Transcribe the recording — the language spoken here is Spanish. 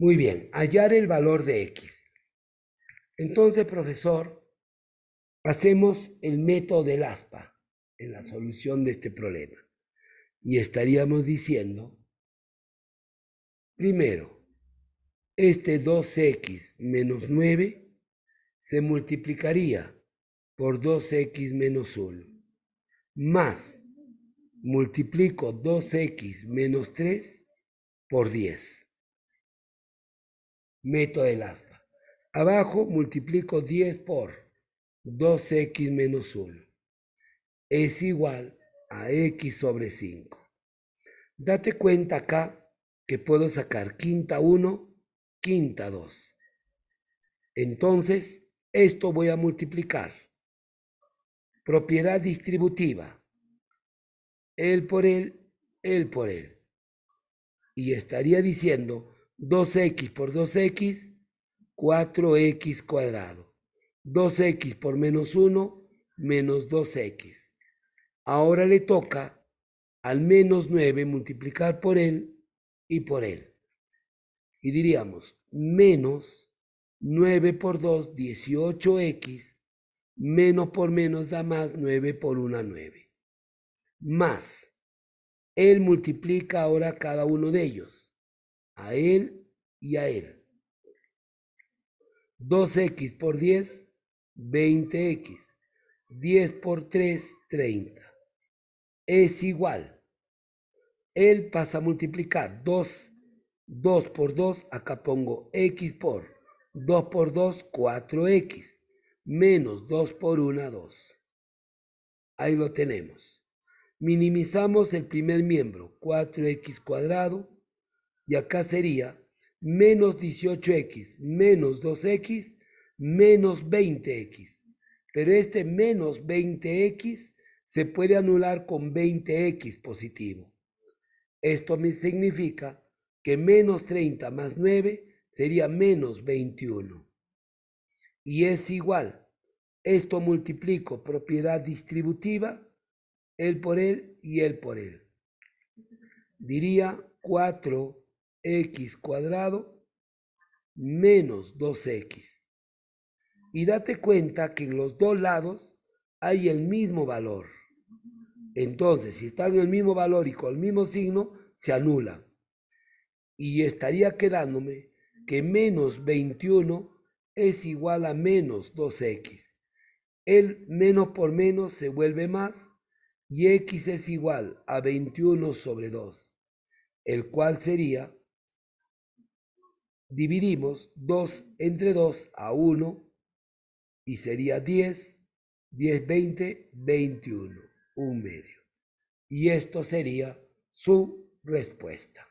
Muy bien, hallar el valor de X. Entonces, profesor, hacemos el método del aspa en la solución de este problema. Y estaríamos diciendo, primero, este 2x menos 9 se multiplicaría por 2x menos 1, más multiplico 2x menos 3 por 10 meto el aspa. Abajo multiplico 10 por 2x menos 1. Es igual a x sobre 5. Date cuenta acá que puedo sacar quinta 1, quinta 2. Entonces, esto voy a multiplicar. Propiedad distributiva. él por él, él por él. Y estaría diciendo 2x por 2x, 4x cuadrado. 2x por menos 1, menos 2x. Ahora le toca al menos 9 multiplicar por él y por él. Y diríamos, menos 9 por 2, 18x, menos por menos da más, 9 por 1, 9. Más, él multiplica ahora cada uno de ellos a él y a él. 2x por 10, 20x. 10 por 3, 30. Es igual. Él pasa a multiplicar 2, 2 por 2, acá pongo x por 2 por 2, 4x, menos 2 por 1, 2. Ahí lo tenemos. Minimizamos el primer miembro, 4x cuadrado y acá sería menos 18x menos 2x menos 20x. Pero este menos 20x se puede anular con 20x positivo. Esto me significa que menos 30 más 9 sería menos 21. Y es igual. Esto multiplico propiedad distributiva, él por él y él por él. Diría 4 x cuadrado menos 2x. Y date cuenta que en los dos lados hay el mismo valor. Entonces, si están en el mismo valor y con el mismo signo, se anula. Y estaría quedándome que menos 21 es igual a menos 2x. El menos por menos se vuelve más y x es igual a 21 sobre 2, el cual sería dividimos 2 entre 2 a 1 y sería 10, 10, 20, 21, 1 medio. Y esto sería su respuesta.